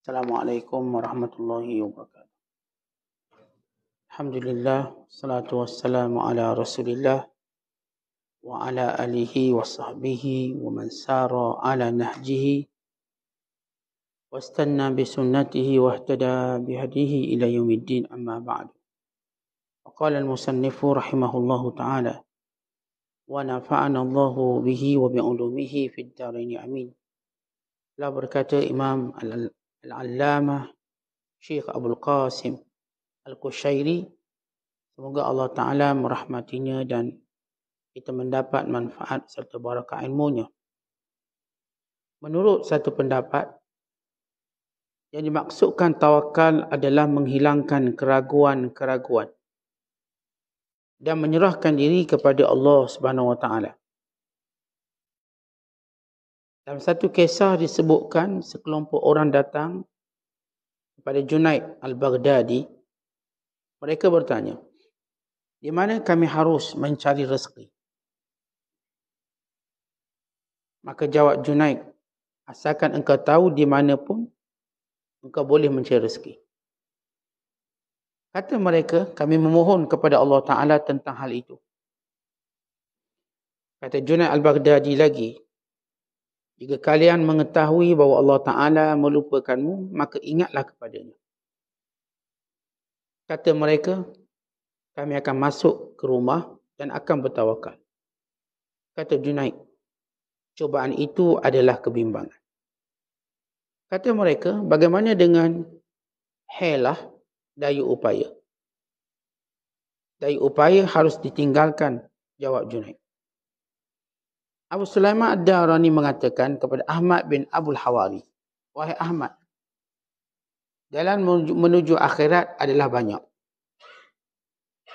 السلام عليكم ورحمة الله وبركاته الحمد لله والصلاة والسلام على رسول الله وعلى آله وصحبه ومن سار على نهجه واستنى بسنته واهتدى بهديه إلى يوم الدين أما بعد وقال المصنف رحمه الله تعالى ونفعنا الله به وبعلومه في الدارين أمين لا بركة إمام Al-Allamah Syekh Abdul Qasim Al-Qushairi Semoga Allah Ta'ala merahmatinya dan kita mendapat manfaat serta barakah ilmunya. Menurut satu pendapat, yang dimaksudkan tawakal adalah menghilangkan keraguan-keraguan dan menyerahkan diri kepada Allah Subhanahu Wa Ta'ala. Dalam satu kisah disebutkan sekelompok orang datang kepada Junaid Al-Baghdadi. Mereka bertanya, di mana kami harus mencari rezeki? Maka jawab Junaid, asalkan engkau tahu di mana pun engkau boleh mencari rezeki. Kata mereka, kami memohon kepada Allah Ta'ala tentang hal itu. Kata Junaid Al-Baghdadi lagi, jika kalian mengetahui bahawa Allah Ta'ala melupakanmu, maka ingatlah kepadanya. Kata mereka, kami akan masuk ke rumah dan akan bertawakal. Kata Junaid, cobaan itu adalah kebimbangan. Kata mereka, bagaimana dengan helah daya upaya? Daya upaya harus ditinggalkan, jawab Junaid. Abu Sulaiman Ad-Darani mengatakan kepada Ahmad bin Abdul Hawari, "Wahai Ahmad, jalan menuju, menuju akhirat adalah banyak.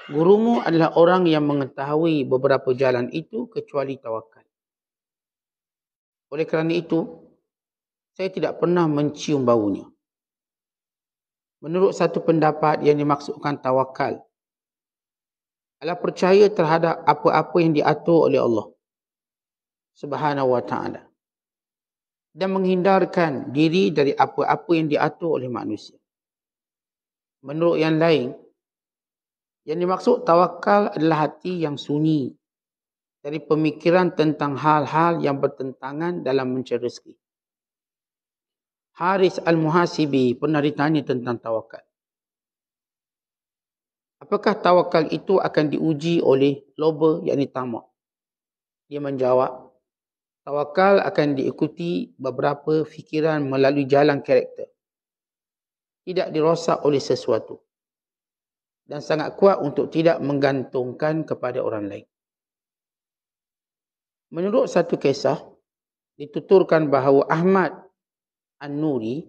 Gurumu adalah orang yang mengetahui beberapa jalan itu kecuali tawakal. Oleh kerana itu, saya tidak pernah mencium baunya." Menurut satu pendapat yang dimaksudkan tawakal adalah percaya terhadap apa-apa yang diatur oleh Allah. Subhanahu wa taala dan menghindarkan diri dari apa-apa yang diatur oleh manusia. Menurut yang lain, yang dimaksud tawakal adalah hati yang sunyi dari pemikiran tentang hal-hal yang bertentangan dalam mencari rezeki. Haris Al-Muhasibi pernah ditanya tentang tawakal. Apakah tawakal itu akan diuji oleh loba yang tamak? Dia menjawab, Tawakal akan diikuti beberapa fikiran melalui jalan karakter. Tidak dirosak oleh sesuatu. Dan sangat kuat untuk tidak menggantungkan kepada orang lain. Menurut satu kisah, dituturkan bahawa Ahmad An-Nuri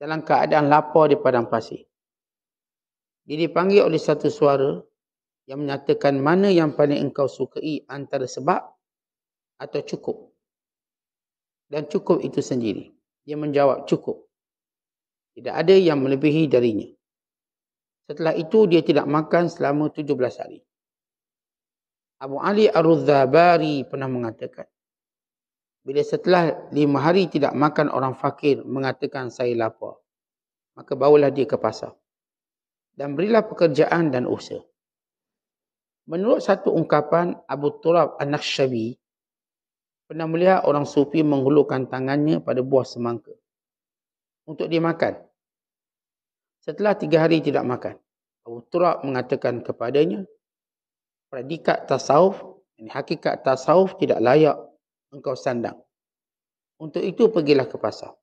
dalam keadaan lapar di padang pasir. Dia dipanggil oleh satu suara yang menyatakan mana yang paling engkau sukai antara sebab atau cukup. Dan cukup itu sendiri. Dia menjawab cukup. Tidak ada yang melebihi darinya. Setelah itu dia tidak makan selama 17 hari. Abu Ali Ar-Rudhabari pernah mengatakan. Bila setelah 5 hari tidak makan orang fakir mengatakan saya lapar. Maka bawalah dia ke pasar. Dan berilah pekerjaan dan usaha. Menurut satu ungkapan Abu Turab An-Nakhshabi pernah melihat orang sufi menghulurkan tangannya pada buah semangka untuk dia makan. Setelah tiga hari tidak makan, Abu Turab mengatakan kepadanya, predikat tasawuf, ini hakikat tasawuf tidak layak engkau sandang. Untuk itu pergilah ke pasar.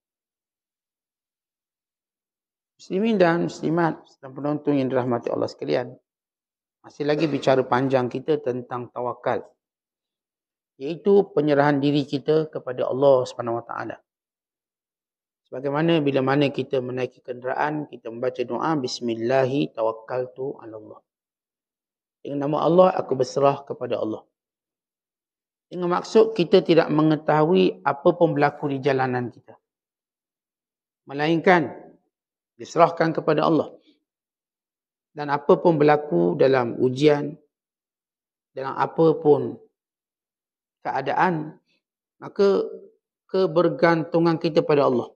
Muslimin dan muslimat dan penonton yang dirahmati Allah sekalian. Masih lagi bicara panjang kita tentang tawakal iaitu penyerahan diri kita kepada Allah Subhanahu Wa Taala. Sebagaimana bila mana kita menaiki kenderaan, kita membaca doa bismillahi tawakkaltu ala Allah. Dengan nama Allah aku berserah kepada Allah. Dengan maksud kita tidak mengetahui apa pun berlaku di jalanan kita. Melainkan diserahkan kepada Allah. Dan apa pun berlaku dalam ujian, dalam apa pun keadaan maka kebergantungan kita pada Allah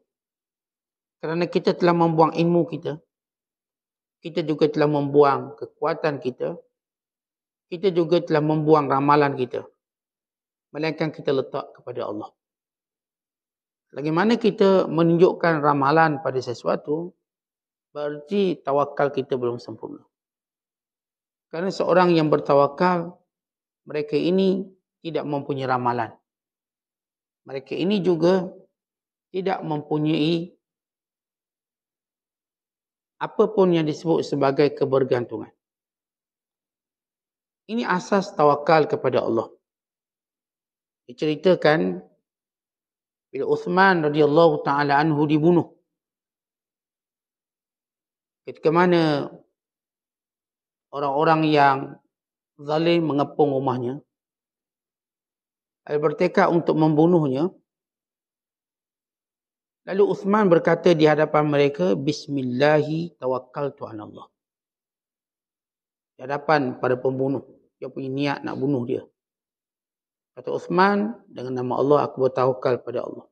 kerana kita telah membuang ilmu kita kita juga telah membuang kekuatan kita kita juga telah membuang ramalan kita melainkan kita letak kepada Allah bagaimana kita menunjukkan ramalan pada sesuatu berarti tawakal kita belum sempurna kerana seorang yang bertawakal mereka ini tidak mempunyai ramalan. Mereka ini juga tidak mempunyai apapun yang disebut sebagai kebergantungan. Ini asas tawakal kepada Allah. Diceritakan bila Uthman radhiyallahu taala anhu dibunuh. Ketika mana orang-orang yang zalim mengepung rumahnya, ada bertekad untuk membunuhnya. Lalu Uthman berkata di hadapan mereka, Bismillahi tawakal an Allah. Di hadapan para pembunuh. Dia punya niat nak bunuh dia. Kata Uthman, dengan nama Allah aku bertawakal pada Allah.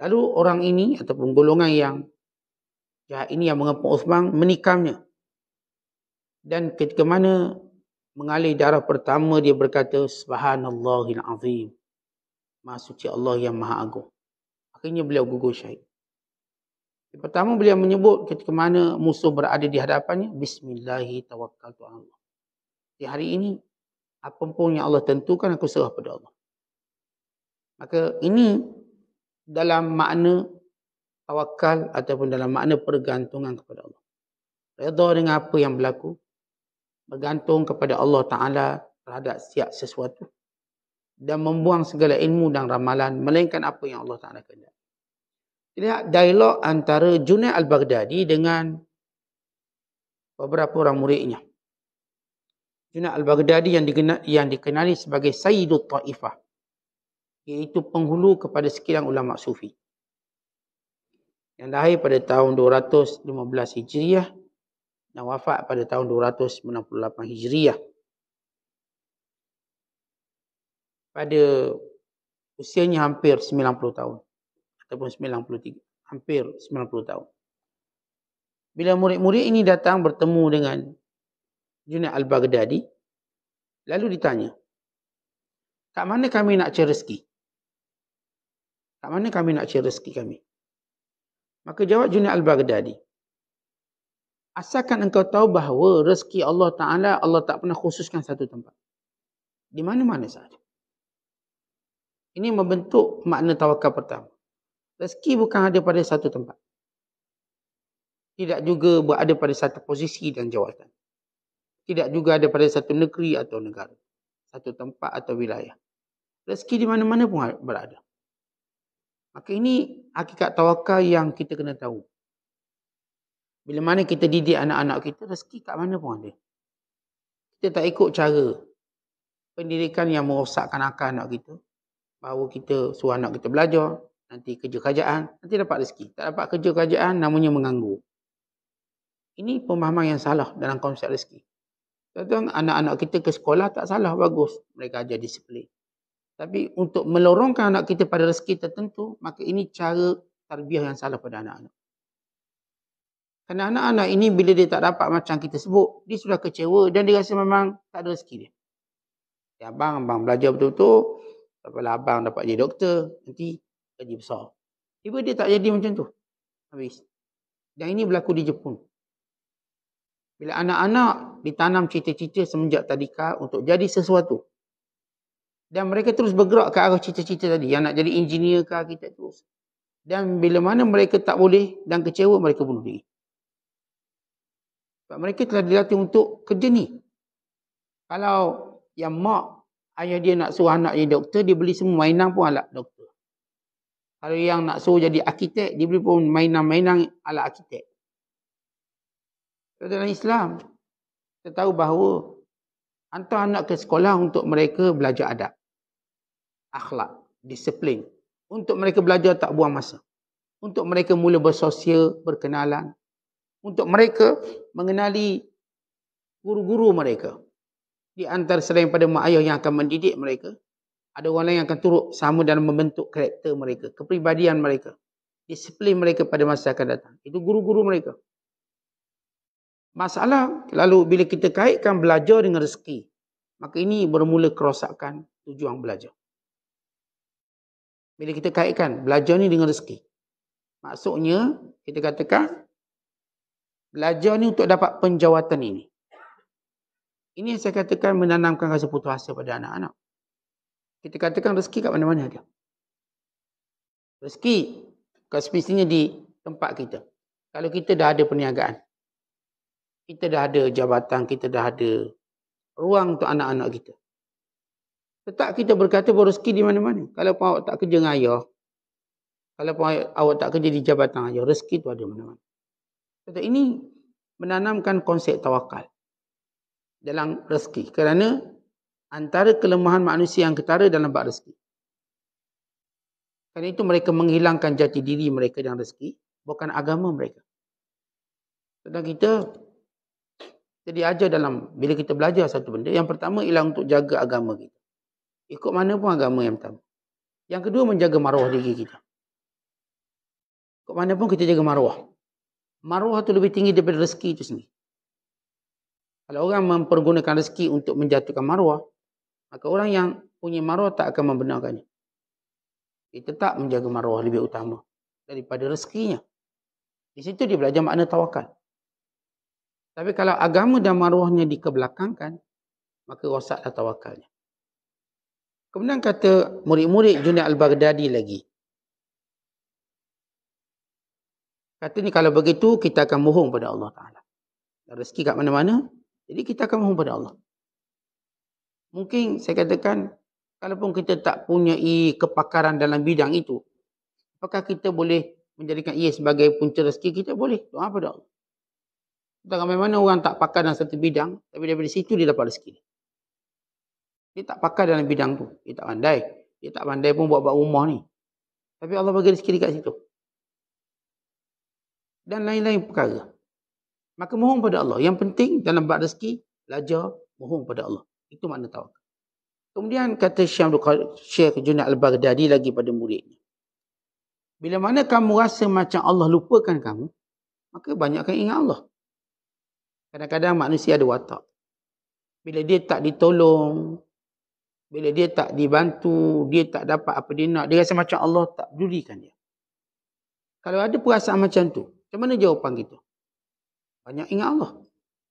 Lalu orang ini ataupun golongan yang jahat ini yang mengepung Uthman menikamnya. Dan ketika mana mengalir darah pertama dia berkata subhanallahil azim maha suci Allah yang maha agung akhirnya beliau gugur syahid yang pertama beliau menyebut ketika mana musuh berada di hadapannya bismillahi tawakkaltu Allah di hari ini apa pun yang Allah tentukan aku serah pada Allah maka ini dalam makna tawakal ataupun dalam makna pergantungan kepada Allah. Redha dengan apa yang berlaku, bergantung kepada Allah Ta'ala terhadap setiap sesuatu dan membuang segala ilmu dan ramalan melainkan apa yang Allah Ta'ala kendak. Lihat dialog antara Junai Al-Baghdadi dengan beberapa orang muridnya. Junai Al-Baghdadi yang, dikenali, yang dikenali sebagai Sayyidul Ta'ifah iaitu penghulu kepada sekilang ulama sufi yang lahir pada tahun 215 Hijriah dan wafat pada tahun 298 Hijriah. Pada usianya hampir 90 tahun ataupun 93, hampir 90 tahun. Bila murid-murid ini datang bertemu dengan Junaid al-Baghdadi lalu ditanya, "Kak mana kami nak cari rezeki?" "Kak mana kami nak cari rezeki kami?" Maka jawab Junaid al-Baghdadi, Asalkan engkau tahu bahawa rezeki Allah Ta'ala, Allah tak pernah khususkan satu tempat. Di mana-mana sahaja. Ini membentuk makna tawakal pertama. Rezeki bukan ada pada satu tempat. Tidak juga berada pada satu posisi dan jawatan. Tidak juga ada pada satu negeri atau negara. Satu tempat atau wilayah. Rezeki di mana-mana pun berada. Maka ini hakikat tawakal yang kita kena tahu. Bila mana kita didik anak-anak kita, rezeki kat mana pun ada. Kita tak ikut cara pendidikan yang merosakkan akal anak kita. Bahawa kita suruh anak kita belajar, nanti kerja kerajaan, nanti dapat rezeki. Tak dapat kerja kerajaan, namanya mengganggu. Ini pemahaman yang salah dalam konsep rezeki. tuan anak-anak kita ke sekolah tak salah, bagus. Mereka ajar disiplin. Tapi untuk melorongkan anak kita pada rezeki tertentu, maka ini cara tarbiah yang salah pada anak-anak. Kerana anak-anak ini bila dia tak dapat macam kita sebut, dia sudah kecewa dan dia rasa memang tak ada rezeki dia. Ya, abang, abang belajar betul-betul. Apabila abang dapat jadi doktor, nanti jadi besar. Tiba dia tak jadi macam tu. Habis. Dan ini berlaku di Jepun. Bila anak-anak ditanam cita-cita semenjak tadika untuk jadi sesuatu. Dan mereka terus bergerak ke arah cita-cita tadi. Yang nak jadi engineer ke arkitek terus. Dan bila mana mereka tak boleh dan kecewa, mereka bunuh diri. Sebab mereka telah dilatih untuk kerja ni. Kalau yang mak, ayah dia nak suruh anak jadi doktor, dia beli semua mainan pun alat doktor. Kalau yang nak suruh jadi arkitek, dia beli pun mainan-mainan alat arkitek. Dalam Islam, kita tahu bahawa hantar anak ke sekolah untuk mereka belajar adab. Akhlak, disiplin. Untuk mereka belajar tak buang masa. Untuk mereka mula bersosial, berkenalan, untuk mereka mengenali guru-guru mereka. Di antara selain pada mak ayah yang akan mendidik mereka, ada orang lain yang akan turut sama dalam membentuk karakter mereka, kepribadian mereka, disiplin mereka pada masa akan datang. Itu guru-guru mereka. Masalah, lalu bila kita kaitkan belajar dengan rezeki, maka ini bermula kerosakan tujuan belajar. Bila kita kaitkan belajar ni dengan rezeki, maksudnya kita katakan belajar ni untuk dapat penjawatan ini. Ini yang saya katakan menanamkan rasa putus asa pada anak-anak. Kita katakan rezeki kat mana-mana dia. Rezeki kesemestinya di tempat kita. Kalau kita dah ada perniagaan. Kita dah ada jabatan, kita dah ada ruang untuk anak-anak kita. Tetap kita berkata bahawa rezeki di mana-mana. Kalau awak tak kerja dengan ayah. Kalau pun awak tak kerja di jabatan ayah. Rezeki tu ada mana-mana. Kata ini menanamkan konsep tawakal dalam rezeki. Kerana antara kelemahan manusia yang ketara dalam bab rezeki. Kerana itu mereka menghilangkan jati diri mereka dalam rezeki. Bukan agama mereka. Sedang kita jadi aja dalam bila kita belajar satu benda. Yang pertama ialah untuk jaga agama kita. Ikut mana pun agama yang pertama. Yang kedua menjaga maruah diri kita. Ikut mana pun kita jaga maruah maruah tu lebih tinggi daripada rezeki tu sendiri. Kalau orang mempergunakan rezeki untuk menjatuhkan maruah, maka orang yang punya maruah tak akan membenarkannya. Dia tetap menjaga maruah lebih utama daripada rezekinya. Di situ dia belajar makna tawakal. Tapi kalau agama dan maruahnya dikebelakangkan, maka rosaklah tawakalnya. Kemudian kata murid-murid Junaid Al-Baghdadi lagi. Kata ni kalau begitu kita akan mohon pada Allah Taala. Rezeki kat mana-mana, jadi kita akan mohon pada Allah. Mungkin saya katakan kalaupun kita tak punya kepakaran dalam bidang itu, apakah kita boleh menjadikan ia sebagai punca rezeki kita boleh doa pada Allah. Tak ramai mana orang tak pakar dalam satu bidang, tapi daripada situ dia dapat rezeki. Dia tak pakar dalam bidang tu. Dia tak pandai. Dia tak pandai pun buat-buat rumah ni. Tapi Allah bagi rezeki dekat situ dan lain-lain perkara. Maka mohon pada Allah. Yang penting dalam bab rezeki, belajar mohon pada Allah. Itu makna tawakal. Kemudian kata Syekh Junaid Al-Baghdadi lagi pada muridnya. Bila mana kamu rasa macam Allah lupakan kamu, maka banyakkan ingat Allah. Kadang-kadang manusia ada watak. Bila dia tak ditolong, bila dia tak dibantu, dia tak dapat apa dia nak, dia rasa macam Allah tak pedulikan dia. Kalau ada perasaan macam tu, macam mana jawapan kita? Banyak ingat Allah.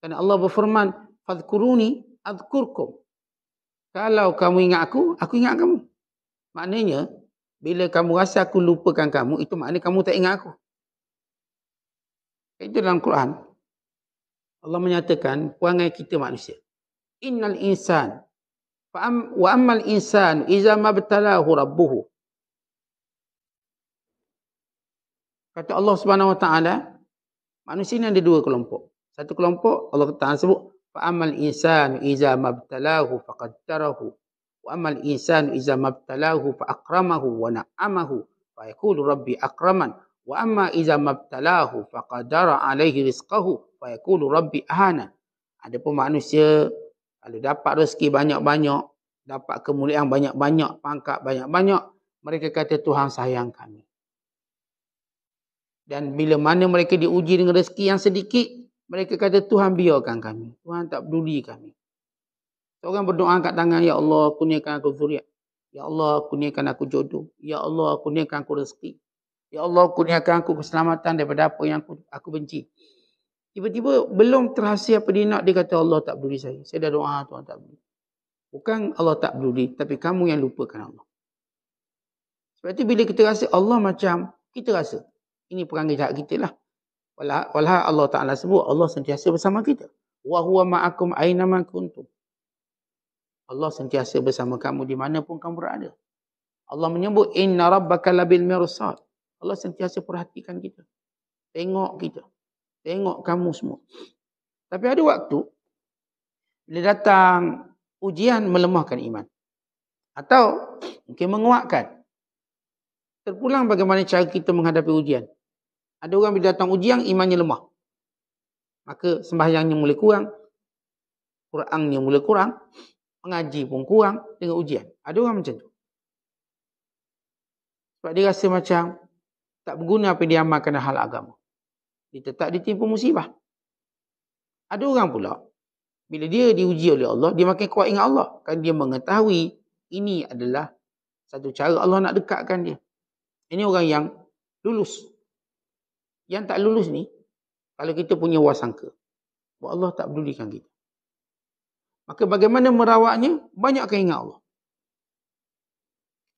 Karena Allah berfirman, Fadkuruni adkurkum. Kalau kamu ingat aku, aku ingat kamu. Maknanya, bila kamu rasa aku lupakan kamu, itu maknanya kamu tak ingat aku. Itu dalam Quran. Allah menyatakan perangai kita manusia. Innal insan. Wa ammal insan. Iza mabtalahu rabbuhu. Kata Allah Subhanahu Wa Taala, manusia ini ada dua kelompok. Satu kelompok Allah Taala sebut fa amal insanu iza mabtalahu faqaddarahu wa amal insanu iza mabtalahu fa akramahu wa na'amahu fa yaqulu rabbi akraman wa amma iza mabtalahu faqadara alaihi rizqahu fa yaqulu rabbi ahana adapun manusia kalau dapat rezeki banyak-banyak dapat kemuliaan banyak-banyak pangkat banyak-banyak mereka kata tuhan sayang kami dan bila mana mereka diuji dengan rezeki yang sedikit, mereka kata Tuhan biarkan kami. Tuhan tak peduli kami. Seorang berdoa kat tangan, Ya Allah kuniakan aku zuriat. Ya Allah kuniakan aku jodoh. Ya Allah kuniakan aku rezeki. Ya Allah kuniakan aku keselamatan daripada apa yang aku, aku benci. Tiba-tiba belum terhasil apa dia nak, dia kata Allah tak peduli saya. Saya dah doa Tuhan tak peduli. Bukan Allah tak peduli, tapi kamu yang lupakan Allah. Sebab itu bila kita rasa Allah macam, kita rasa ini perangai jahat kita lah. Walah Allah Ta'ala sebut, Allah sentiasa bersama kita. Wa huwa ma'akum aynama kuntum. Allah sentiasa bersama kamu di mana pun kamu berada. Allah menyebut, Inna rabbaka labil mirsad. Allah sentiasa perhatikan kita. Tengok kita. Tengok kamu semua. Tapi ada waktu, bila datang ujian melemahkan iman. Atau mungkin menguatkan terpulang bagaimana cara kita menghadapi ujian. Ada orang bila datang ujian, imannya lemah. Maka sembahyangnya mula kurang. Qurannya mula kurang. Mengaji pun kurang dengan ujian. Ada orang macam tu. Sebab dia rasa macam tak berguna apa dia amalkan hal agama. Dia tetap ditimpa musibah. Ada orang pula, bila dia diuji oleh Allah, dia makin kuat ingat Allah. Kan dia mengetahui ini adalah satu cara Allah nak dekatkan dia. Ini orang yang lulus. Yang tak lulus ni, kalau kita punya wasangka. Bahawa Allah tak pedulikan kita. Maka bagaimana merawatnya? Banyakkan ingat Allah.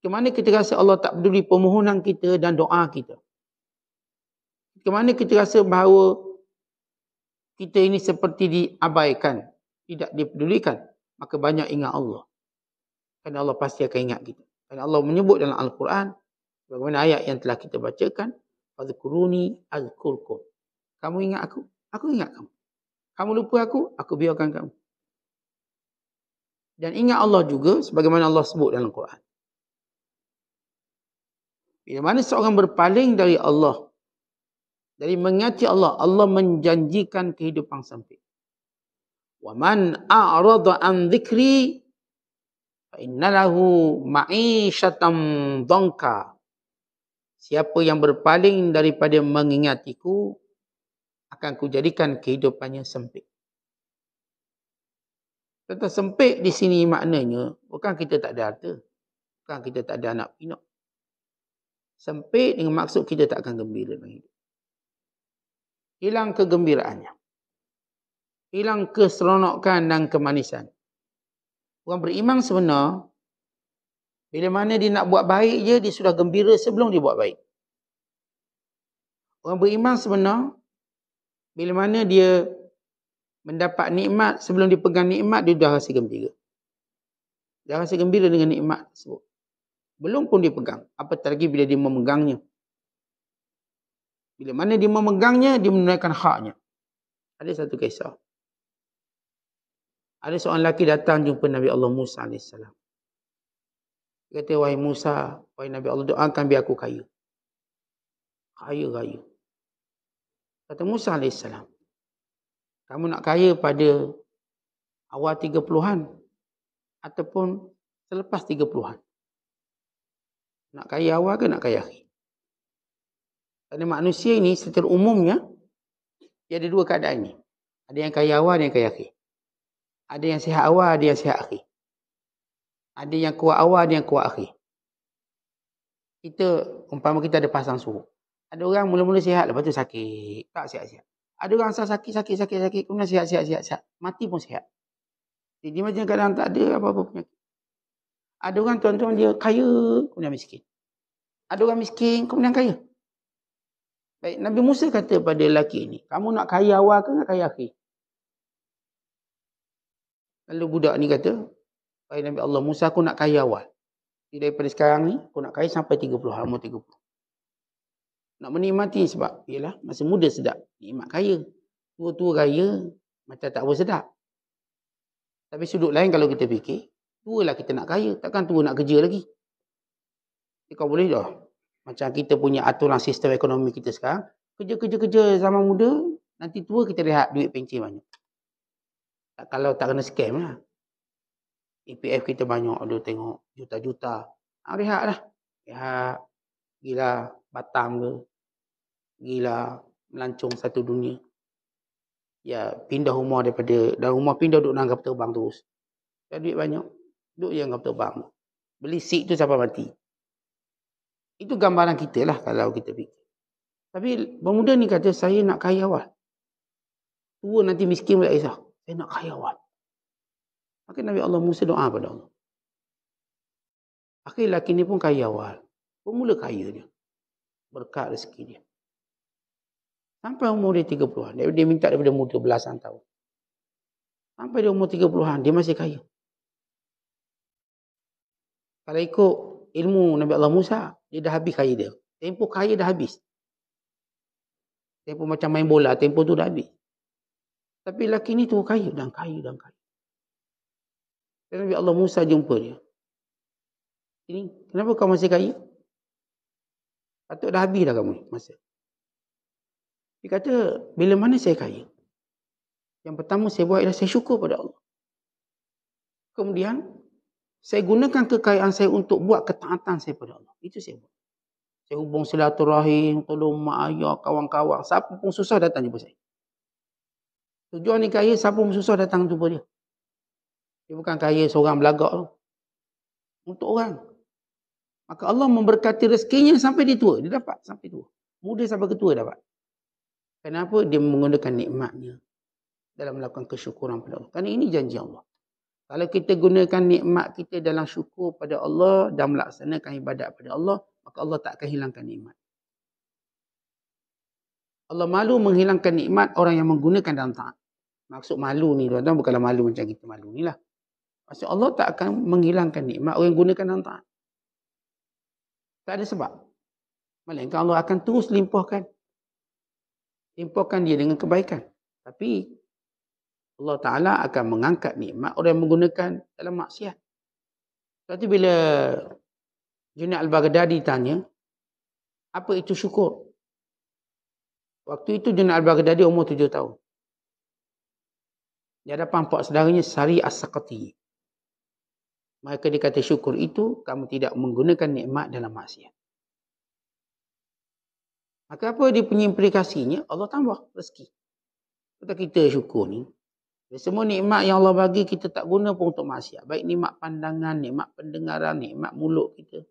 Kemana kita rasa Allah tak peduli permohonan kita dan doa kita? Kemana kita rasa bahawa kita ini seperti diabaikan, tidak dipedulikan? Maka banyak ingat Allah. Kerana Allah pasti akan ingat kita. Kerana Allah menyebut dalam Al-Quran, Bagaimana ayat yang telah kita bacakan? Fadhkuruni azkurkum. Kamu ingat aku? Aku ingat kamu. Kamu lupa aku? Aku biarkan kamu. Dan ingat Allah juga sebagaimana Allah sebut dalam Quran. Bila mana seorang berpaling dari Allah, dari mengati Allah, Allah menjanjikan kehidupan sampai. Wa man a'rada an zikri, fa inna lahu ma'ishatan Siapa yang berpaling daripada mengingatiku, akan kujadikan kehidupannya sempit. Kata sempit di sini maknanya, bukan kita tak ada harta. Bukan kita tak ada anak pinok. Sempit dengan maksud kita tak akan gembira dalam hidup. Hilang kegembiraannya. Hilang keseronokan dan kemanisan. Orang beriman sebenar, bila mana dia nak buat baik je, dia sudah gembira sebelum dia buat baik. Orang beriman sebenar, bila mana dia mendapat nikmat, sebelum dia pegang nikmat, dia dah rasa gembira. Dah rasa gembira dengan nikmat tersebut. Belum pun dia pegang. Apatah lagi bila dia memegangnya. Bila mana dia memegangnya, dia menunaikan haknya. Ada satu kisah. Ada seorang lelaki datang jumpa Nabi Allah Musa AS kata wahai Musa, wahai Nabi Allah doakan biar aku kayu, kayu kayu. Kata Musa AS. Kamu nak kaya pada awal tiga puluhan. Ataupun selepas tiga puluhan. Nak kaya awal ke nak kaya akhir? Kerana manusia ini secara umumnya, dia ada dua keadaan ini. Ada yang kaya awal, ada yang kaya akhir. Ada yang sihat awal, ada yang sihat akhir. Ada yang kuat awal, ada yang kuat akhir. Kita, umpama kita ada pasang suhu. Ada orang mula-mula sihat, lepas tu sakit. Tak sihat-sihat. Ada orang asal sakit, sakit, sakit, sakit. Kemudian sihat, sihat, sihat, sihat. Mati pun sihat. Jadi macam kadang tak ada apa-apa penyakit. Ada orang tuan-tuan dia kaya, kemudian miskin. Ada orang miskin, kemudian kaya. Baik, Nabi Musa kata pada lelaki ini, kamu nak kaya awal ke nak kaya akhir? Lalu budak ni kata, Kata Nabi Allah, Musa aku nak kaya awal. Jadi daripada sekarang ni, aku nak kaya sampai 30, umur 30. Nak menikmati sebab, ialah masa muda sedap. Nikmat kaya. Tua-tua kaya, macam tak boleh sedap. Tapi sudut lain kalau kita fikir, tua lah kita nak kaya. Takkan tua nak kerja lagi. Jadi kau boleh dah. Macam kita punya aturan sistem ekonomi kita sekarang. Kerja-kerja-kerja zaman muda, nanti tua kita rehat duit pencin banyak. Tak, kalau tak kena skam lah. EPF kita banyak dulu tengok juta-juta. Ha, rehat ya Gila batam ke. Gila melancung satu dunia. Ya pindah rumah daripada. Dan rumah pindah duduk nangkap terbang terus. Dan duit banyak. Duduk yang nanggap terbang. Beli seat tu siapa mati. Itu gambaran kita lah kalau kita fikir. Tapi pemuda ni kata saya nak kaya awal. Tua nanti miskin pula kisah. Saya nak kaya awal. Maka Nabi Allah Musa doa pada Allah. Akhir lelaki ni pun kaya awal. Pemula kaya dia. Berkat rezeki dia. Sampai umur dia tiga puluhan, Dia, dia minta daripada muda belasan tahun. Sampai dia umur tiga puluhan, dia masih kaya. Kalau ikut ilmu Nabi Allah Musa, dia dah habis kaya dia. Tempoh kaya dah habis. Tempoh macam main bola, tempoh tu dah habis. Tapi lelaki ni tu kaya dan kaya dan kaya. Dan Nabi Allah Musa jumpa dia. Ini, kenapa kau masih kaya? Patut dah habis dah kamu masa. Dia kata, bila mana saya kaya? Yang pertama saya buat ialah saya syukur pada Allah. Kemudian, saya gunakan kekayaan saya untuk buat ketaatan saya pada Allah. Itu saya buat. Saya hubung silaturahim, tolong mak ayah, kawan-kawan. Siapa pun susah datang jumpa saya. Tujuan ni kaya, siapa pun susah datang jumpa dia. Dia bukan kaya seorang belagak tu. Untuk orang. Maka Allah memberkati rezekinya sampai dia tua. Dia dapat sampai tua. Muda sampai ketua dapat. Kenapa dia menggunakan nikmatnya dalam melakukan kesyukuran pada Allah. Kerana ini janji Allah. Kalau kita gunakan nikmat kita dalam syukur pada Allah dan melaksanakan ibadat pada Allah, maka Allah tak akan hilangkan nikmat. Allah malu menghilangkan nikmat orang yang menggunakan dalam taat. Maksud malu ni bukanlah malu macam kita malu ni lah. Maksud Allah tak akan menghilangkan nikmat orang gunakan dalam taat. Tak ada sebab. Melainkan Allah akan terus limpahkan. Limpahkan dia dengan kebaikan. Tapi Allah Ta'ala akan mengangkat nikmat orang yang menggunakan dalam maksiat. Tapi bila Junaid Al-Baghdadi tanya, apa itu syukur? Waktu itu Junaid Al-Baghdadi umur tujuh tahun. Di hadapan pak saudaranya Sari As-Sakati. Maka dia kata syukur itu kamu tidak menggunakan nikmat dalam maksiat. Maka apa dia punya implikasinya? Allah tambah rezeki. Kata kita syukur ni. Semua nikmat yang Allah bagi kita tak guna pun untuk maksiat. Baik nikmat pandangan, nikmat pendengaran, nikmat mulut kita.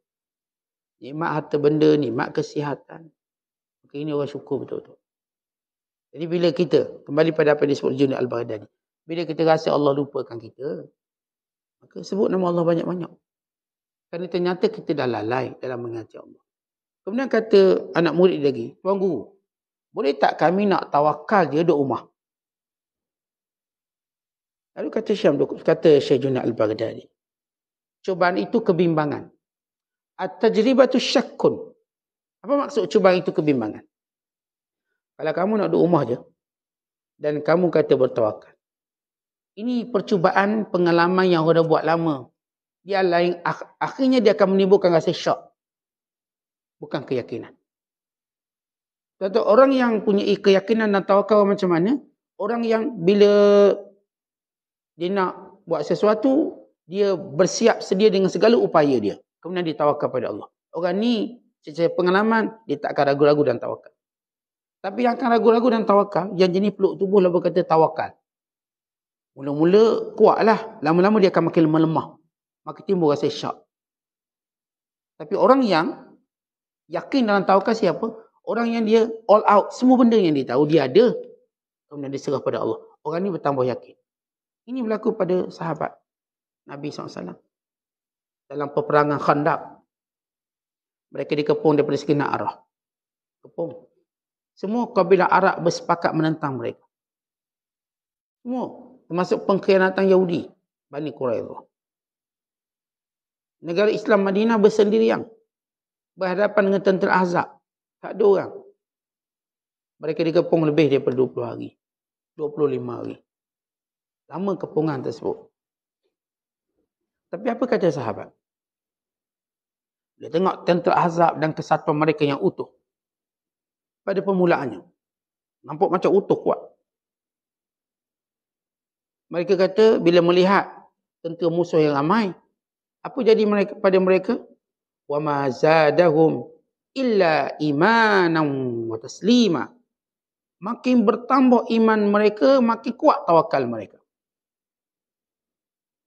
Nikmat harta benda, nikmat kesihatan. Maka ini orang syukur betul-betul. Jadi bila kita, kembali pada apa yang disebut Junid Al-Baghdadi. Bila kita rasa Allah lupakan kita, Maka sebut nama Allah banyak-banyak. Kerana ternyata kita dah lalai dalam mengajar Allah. Kemudian kata anak murid lagi, Tuan Guru, boleh tak kami nak tawakal dia duduk rumah? Lalu kata Syam, kata Syekh Junat Al-Baghdadi. cubaan itu kebimbangan. At-tajribatu syakun. Apa maksud cubaan itu kebimbangan? Kalau kamu nak duduk rumah je dan kamu kata bertawakal. Ini percubaan pengalaman yang Huda buat lama. Dia lain, akhirnya dia akan menimbulkan rasa syok. Bukan keyakinan. Tentu orang yang punya keyakinan dan tawakal macam mana, orang yang bila dia nak buat sesuatu, dia bersiap sedia dengan segala upaya dia. Kemudian dia tawakal pada Allah. Orang ni, secara pengalaman, dia tak akan ragu-ragu dan tawakal. Tapi yang akan ragu-ragu dan tawakal, yang jenis peluk tubuh lah berkata tawakal. Mula-mula kuat lah, Lama-lama dia akan makin melemah. Makin timbul rasa syak. Tapi orang yang yakin dalam tawakal siapa? Orang yang dia all out. Semua benda yang dia tahu, dia ada. Kemudian dia serah pada Allah. Orang ni bertambah yakin. Ini berlaku pada sahabat Nabi SAW. Dalam peperangan khandak. Mereka dikepung daripada sekenak arah. Kepung. Semua kabilah Arab bersepakat menentang mereka. Semua termasuk pengkhianatan Yahudi Bani Quraizah. Negara Islam Madinah bersendirian berhadapan dengan tentera Ahzab. Tak ada orang. Mereka dikepung lebih daripada 20 hari. 25 hari. Lama kepungan tersebut. Tapi apa kata sahabat? Dia tengok tentera Ahzab dan kesatuan mereka yang utuh. Pada permulaannya. Nampak macam utuh kuat. Mereka kata bila melihat tentu musuh yang ramai, apa jadi mereka, pada mereka? Wa ma illa imanan wa taslima. Makin bertambah iman mereka, makin kuat tawakal mereka.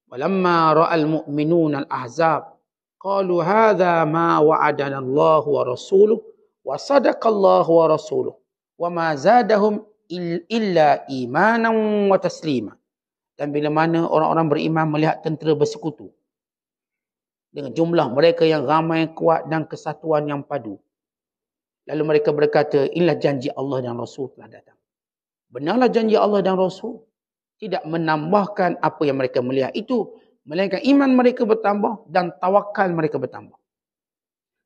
Walamma ra'al mu'minun al-ahzab qalu hadha ma wa'adana Allah wa rasuluhu wa sadaqa Allah wa rasuluhu wa ma illa imanan wa taslima. Dan bila mana orang-orang beriman melihat tentera bersekutu. Dengan jumlah mereka yang ramai, kuat dan kesatuan yang padu. Lalu mereka berkata, inilah janji Allah dan Rasul telah datang. Benarlah janji Allah dan Rasul. Tidak menambahkan apa yang mereka melihat itu. Melainkan iman mereka bertambah dan tawakal mereka bertambah.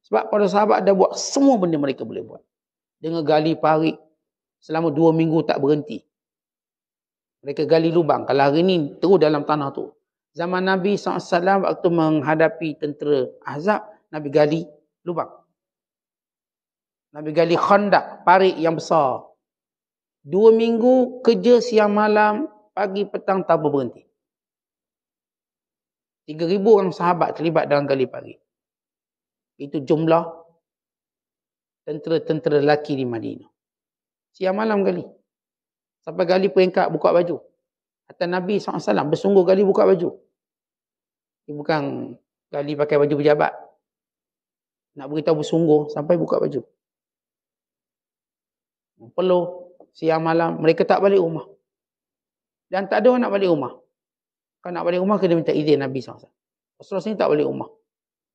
Sebab para sahabat dah buat semua benda mereka boleh buat. Dengan gali parik selama dua minggu tak berhenti. Mereka gali lubang. Kalau hari ini, terus dalam tanah tu. Zaman Nabi SAW waktu menghadapi tentera azab, Nabi gali lubang. Nabi gali khandak, parik yang besar. Dua minggu kerja siang malam, pagi petang tak berhenti. 3,000 orang sahabat terlibat dalam gali parik. Itu jumlah tentera-tentera lelaki di Madinah. Siang malam gali. Sampai gali peringkat buka baju. Kata Nabi SAW bersungguh gali buka baju. Ini bukan gali pakai baju pejabat. Nak beritahu bersungguh sampai buka baju. Perlu siang malam. Mereka tak balik rumah. Dan tak ada orang nak balik rumah. Kalau nak balik rumah kena minta izin Nabi SAW. Rasulullah SAW tak balik rumah.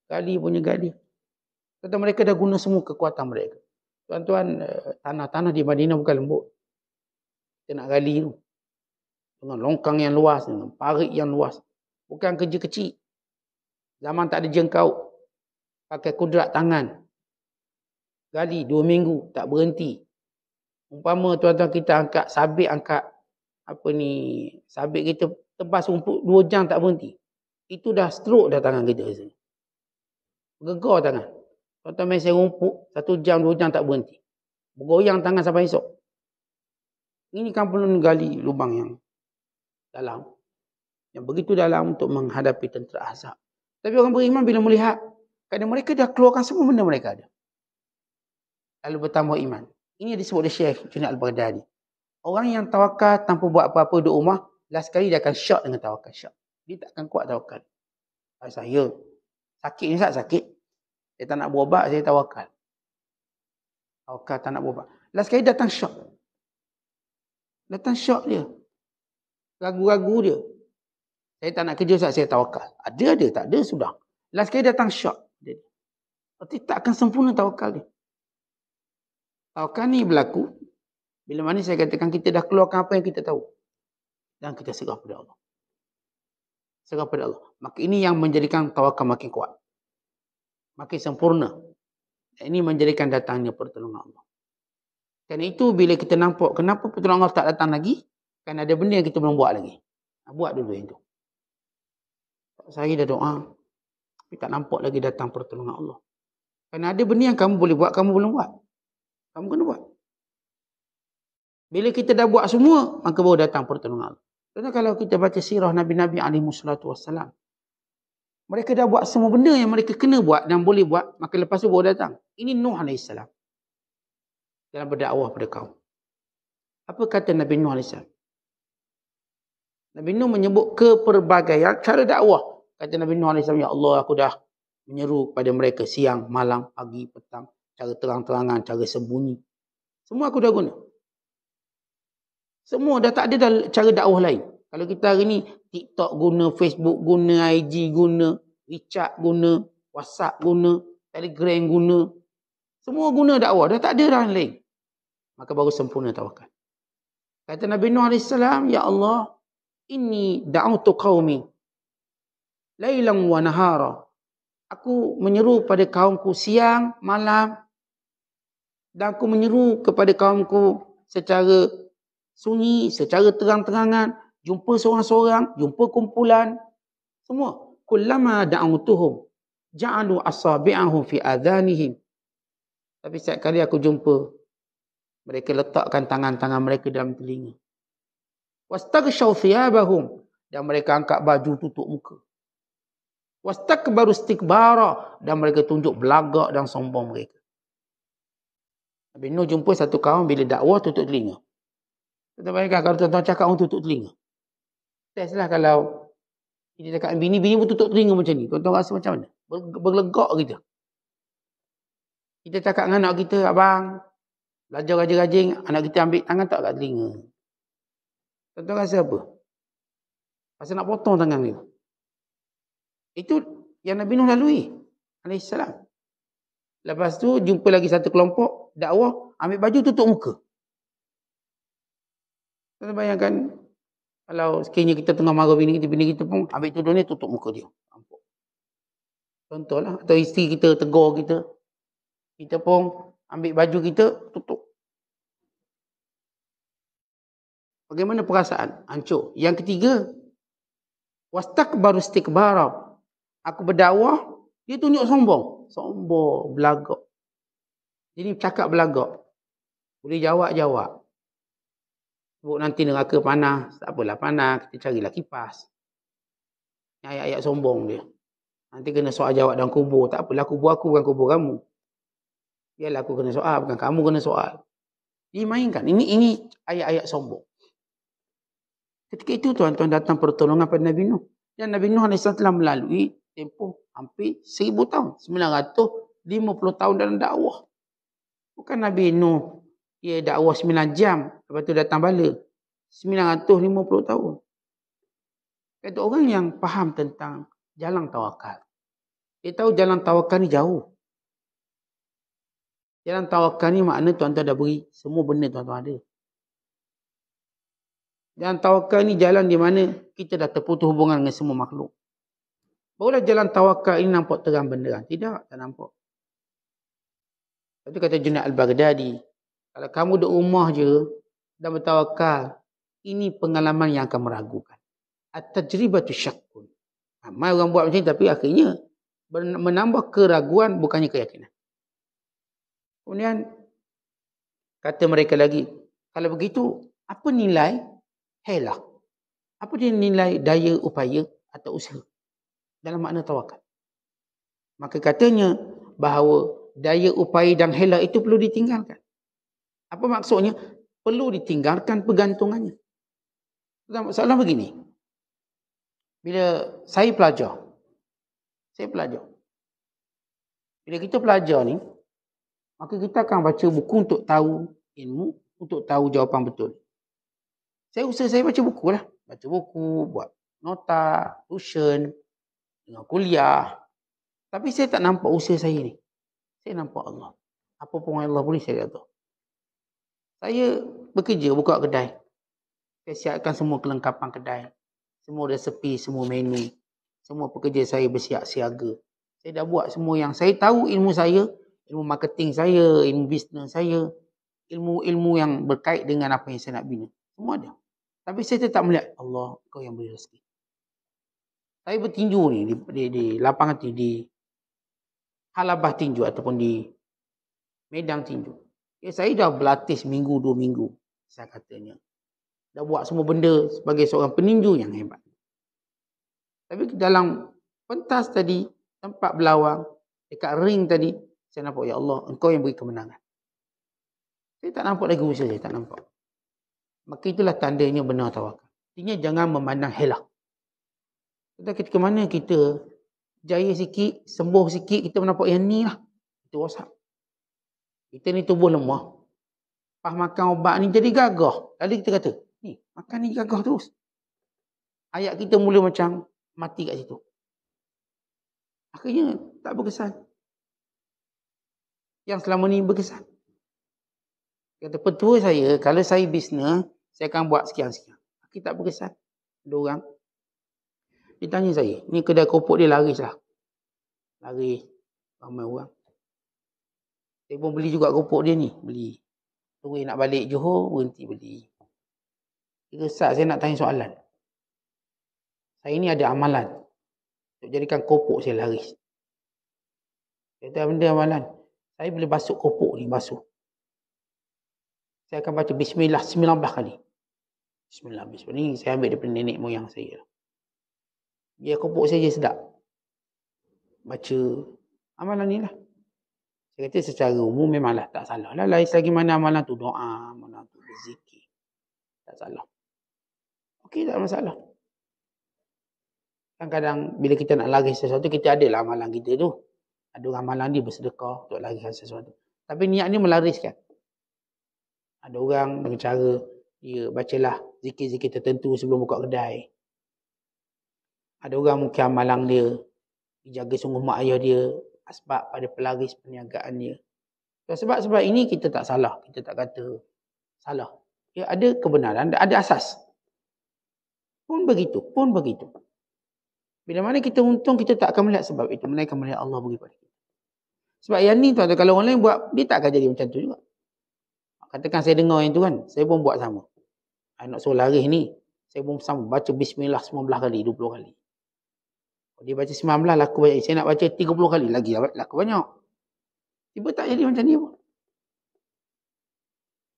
Gali punya gali. Kata mereka dah guna semua kekuatan mereka. Tuan-tuan, eh, tanah-tanah di Madinah bukan lembut. Kita nak gali tu. Dengan longkang yang luas, dengan parit yang luas. Bukan kerja kecil. Zaman tak ada jengkau. Pakai kudrat tangan. Gali dua minggu, tak berhenti. Umpama tuan-tuan kita angkat sabit, angkat apa ni, sabit kita tebas rumput dua jam tak berhenti. Itu dah stroke dah tangan kita. Gegar tangan. Tuan-tuan main saya rumput, satu jam, dua jam tak berhenti. Bergoyang tangan sampai esok. Ini kan perlu menggali lubang yang dalam. Yang begitu dalam untuk menghadapi tentera azab. Tapi orang beriman bila melihat. Kadang mereka dah keluarkan semua benda mereka ada. Lalu bertambah iman. Ini disebut oleh Syekh Junaid Al-Baghdadi. Orang yang tawakal tanpa buat apa-apa di rumah. Last sekali dia akan shock dengan tawakal shock. Dia takkan kuat tawakal. Ay, saya sakit ni sak sakit. Dia tak nak berubah saya tawakal. Tawakal tak nak berubah. Last sekali datang shock. Datang syok dia. Ragu-ragu dia. Saya tak nak kerja saat saya tawakal. Ada ada tak ada sudah. Last kali datang syok dia. Berarti tak akan sempurna tawakal dia. Tawakal ni berlaku. Bila mana saya katakan kita dah keluarkan apa yang kita tahu. Dan kita serah pada Allah. Serah pada Allah. Maka ini yang menjadikan tawakal makin kuat. Makin sempurna. ini menjadikan datangnya pertolongan Allah. Kerana itu bila kita nampak kenapa pertolongan Allah tak datang lagi, kan ada benda yang kita belum buat lagi. Buat dulu yang itu. Saya dah doa, tapi tak nampak lagi datang pertolongan Allah. Kan ada benda yang kamu boleh buat, kamu belum buat. Kamu kena buat. Bila kita dah buat semua, maka baru datang pertolongan Allah. Contoh kalau kita baca sirah Nabi-Nabi alaihissalatu Wasalam, Mereka dah buat semua benda yang mereka kena buat dan boleh buat, maka lepas tu baru datang. Ini Nuh alaihissalam dalam berdakwah pada kaum. Apa kata Nabi Nuh AS? Nabi Nuh menyebut keperbagaian cara dakwah. Kata Nabi Nuh AS, Ya Allah aku dah menyeru kepada mereka siang, malam, pagi, petang. Cara terang-terangan, cara sembunyi. Semua aku dah guna. Semua dah tak ada dah cara dakwah lain. Kalau kita hari ni TikTok guna, Facebook guna, IG guna, WeChat guna, WhatsApp guna, Telegram guna, semua guna dakwah. Dah tak ada dah lain. Maka baru sempurna tawakal. Kata Nabi Nuh AS, Ya Allah, ini da'utu qawmi. Laylang wa nahara. Aku menyeru pada kaumku siang, malam. Dan aku menyeru kepada kaumku secara sunyi, secara terang-terangan. Jumpa seorang-seorang, jumpa kumpulan. Semua. Kullama da'utuhum. Ja'alu asabi'ahum fi adhanihim. Tapi setiap kali aku jumpa, mereka letakkan tangan-tangan mereka dalam telinga. Wastaghshaw thiyabahum dan mereka angkat baju tutup muka. Wastakbaru istikbara dan mereka tunjuk belagak dan sombong mereka. Nabi Nuh jumpa satu kaum bila dakwah tutup telinga. Kita mereka kalau tuan-tuan cakap orang tutup telinga. Testlah kalau ini cakap bini-bini pun tutup telinga macam ni. Tuan-tuan rasa macam mana? Berlegak Gitu. Kita cakap dengan anak kita, abang, belajar rajin-rajin, anak kita ambil tangan tak kat telinga. Tentu rasa apa? Rasa nak potong tangan dia. Itu yang Nabi Nuh lalui. AS. Lepas tu, jumpa lagi satu kelompok, dakwah, ambil baju, tutup muka. Kita bayangkan, kalau sekiranya kita tengah marah bini kita, bini kita pun ambil tudung ni, tutup muka dia. Contohlah, atau isteri kita, tegur kita, kita pun ambil baju kita, tutup. Bagaimana perasaan? Hancur. Yang ketiga, wastak baru stikbarab. Aku berdakwah, dia tunjuk sombong. Sombong, belagak. Jadi cakap belagak. Boleh jawab-jawab. Sebut nanti neraka panas. Tak apalah panas. Kita carilah kipas. Ayat-ayat sombong dia. Nanti kena soal jawab dalam kubur. Tak apalah kubur aku bukan kubur kamu ialah aku kena soal bukan kamu kena soal dimainkan ini ini ayat-ayat sombong ketika itu tuan-tuan datang pertolongan pada Nabi Nuh dan Nabi Nuh AS telah melalui tempoh hampir seribu tahun sembilan lima puluh tahun dalam dakwah bukan Nabi Nuh ia dakwah sembilan jam lepas tu datang bala puluh tahun kata orang yang faham tentang jalan tawakal dia tahu jalan tawakal ni jauh dalam tawakal ni makna tuan-tuan dah beri. Semua benda tuan-tuan ada. Dalam tawakal ni jalan di mana kita dah terputus hubungan dengan semua makhluk. Barulah jalan tawakal ini nampak terang benderang. Tidak, tak nampak. Itu kata Junaid Al-Baghdadi. Kalau kamu duduk rumah je dan bertawakal, ini pengalaman yang akan meragukan. At-tajribatu syakun. Ramai ha, orang buat macam ni tapi akhirnya menambah keraguan bukannya keyakinan. Kemudian kata mereka lagi, kalau begitu apa nilai helak Apa dia nilai daya upaya atau usaha dalam makna tawakal? Maka katanya bahawa daya upaya dan helak itu perlu ditinggalkan. Apa maksudnya? Perlu ditinggalkan pergantungannya. Soalan begini. Bila saya pelajar. Saya pelajar. Bila kita pelajar ni, maka kita akan baca buku untuk tahu ilmu, untuk tahu jawapan betul. Saya usaha saya baca buku lah. Baca buku, buat nota, tuition, dengan kuliah. Tapi saya tak nampak usaha saya ni. Saya nampak Allah. Apa pun Allah boleh saya kata. Saya bekerja buka kedai. Saya siapkan semua kelengkapan kedai. Semua resepi, semua menu. Semua pekerja saya bersiap siaga. Saya dah buat semua yang saya tahu ilmu saya ilmu marketing saya, ilmu bisnes saya, ilmu-ilmu yang berkait dengan apa yang saya nak bina. Semua ada. Tapi saya tetap melihat Allah kau yang beri rezeki. Saya bertinju ni di, di, di lapangan tinju, di halabah tinju ataupun di medan tinju. Ya, saya dah berlatih seminggu, dua minggu. Saya katanya. Dah buat semua benda sebagai seorang peninju yang hebat. Tapi dalam pentas tadi, tempat berlawang, dekat ring tadi, saya nampak, Ya Allah, engkau yang beri kemenangan. Saya tak nampak lagi usaha saya, tak nampak. Maka itulah tandanya benar tawakal. Artinya jangan memandang helak. Kita ketika mana kita jaya sikit, sembuh sikit, kita nampak yang ni lah. Itu wasap. Kita ni tubuh lemah. Pas makan ubat ni jadi gagah. Lalu kita kata, ni makan ni gagah terus. Ayat kita mula macam mati kat situ. Akhirnya tak berkesan yang selama ni berkesan. Kata petua saya, kalau saya bisnes, saya akan buat sekian-sekian. Aku tak berkesan. Ada orang. Dia tanya saya, ni kedai kopok dia laris lah. Lari. Ramai orang. Saya pun beli juga kopok dia ni. Beli. Turin nak balik Johor, berhenti beli. Dia kesat saya nak tanya soalan. Saya ni ada amalan. Untuk jadikan kopok saya laris. Kata benda amalan. Saya boleh basuh kopok ni, basuh. Saya akan baca bismillah 19 kali. Bismillah, bismillah. Ini saya ambil daripada nenek moyang saya. Dia kopok saja sedap. Baca amalan ni lah. Saya kata secara umum memanglah tak salah lah. Lain lagi mana amalan tu doa, amalan tu berzikir. Tak salah. Okey tak masalah. Kadang-kadang bila kita nak lari sesuatu, kita ada lah amalan kita tu. Ada orang malam ni bersedekah untuk larikan sesuatu. Tapi niat ni melariskan. Ada orang dengan cara dia ya, bacalah zikir-zikir tertentu sebelum buka kedai. Ada orang mungkin amalang dia dijaga sungguh mak ayah dia sebab pada pelaris perniagaannya. Sebab-sebab ini kita tak salah. Kita tak kata salah. Ya, ada kebenaran, ada asas. Pun begitu, pun begitu. Bila mana kita untung, kita tak akan melihat sebab itu. Mereka melihat Allah beri pada kita. Sebab yang ni tuan-tuan, kalau orang lain buat, dia tak akan jadi macam tu juga. Katakan saya dengar yang tu kan, saya pun buat sama. Saya nak suruh laris ni, saya pun sama. Baca bismillah 19 kali, 20 kali. Dia baca 19, laku banyak. Saya nak baca 30 kali, lagi lah, laku banyak. Tiba tak jadi macam ni pun.